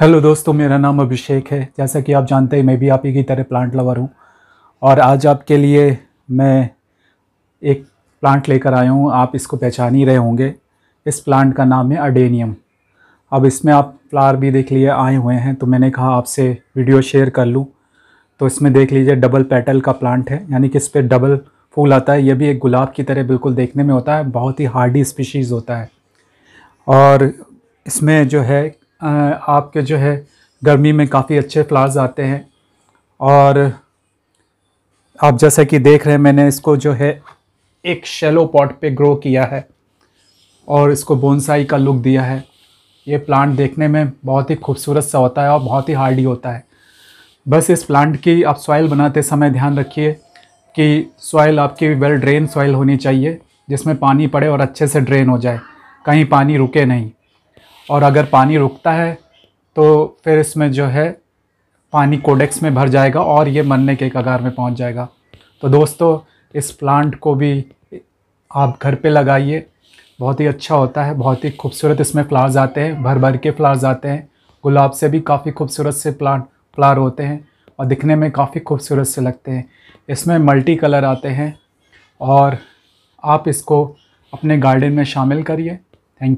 hello दोस्तों मेरा नाम अभिषेक है जैसा कि आप जानते हैं मैं भी आप ही की तरह प्लांट लवर हूँ और आज आपके लिए मैं एक प्लांट लेकर आया हूँ आप इसको पहचान ही रहे होंगे इस प्लांट का नाम है अडेनियम अब इसमें आप फ्लावर भी देख लिए आए हुए हैं तो मैंने कहा आपसे वीडियो शेयर कर लूँ तो इसमें देख लीजिए डबल पेटल का प्लांट है यानी कि इस पर डबल फूल आता है यह भी एक गुलाब की तरह बिल्कुल देखने में होता है बहुत ही हार्डी स्पीशीज़ होता है और इसमें जो है आपके जो है गर्मी में काफ़ी अच्छे फ्लावर्स आते हैं और आप जैसा कि देख रहे हैं मैंने इसको जो है एक शेलो पॉट पे ग्रो किया है और इसको बोनसाई का लुक दिया है ये प्लांट देखने में बहुत ही खूबसूरत सा होता है और बहुत ही हार्डी होता है बस इस प्लांट की आप सॉइल बनाते समय ध्यान रखिए कि सॉइल आपकी वेल ड्रेन सॉइल होनी चाहिए जिसमें पानी पड़े और अच्छे से ड्रेन हो जाए कहीं पानी रुके नहीं और अगर पानी रुकता है तो फिर इसमें जो है पानी कोडेक्स में भर जाएगा और ये मरने के कगार में पहुंच जाएगा तो दोस्तों इस प्लांट को भी आप घर पे लगाइए बहुत ही अच्छा होता है बहुत ही खूबसूरत इसमें फ्लावर्स आते हैं भर भर के फ्लावर्स आते हैं गुलाब से भी काफ़ी खूबसूरत से प्लांट फ्लावर होते हैं और दिखने में काफ़ी खूबसूरत से लगते हैं इसमें मल्टी कलर आते हैं और आप इसको अपने गार्डन में शामिल करिए थैंक यू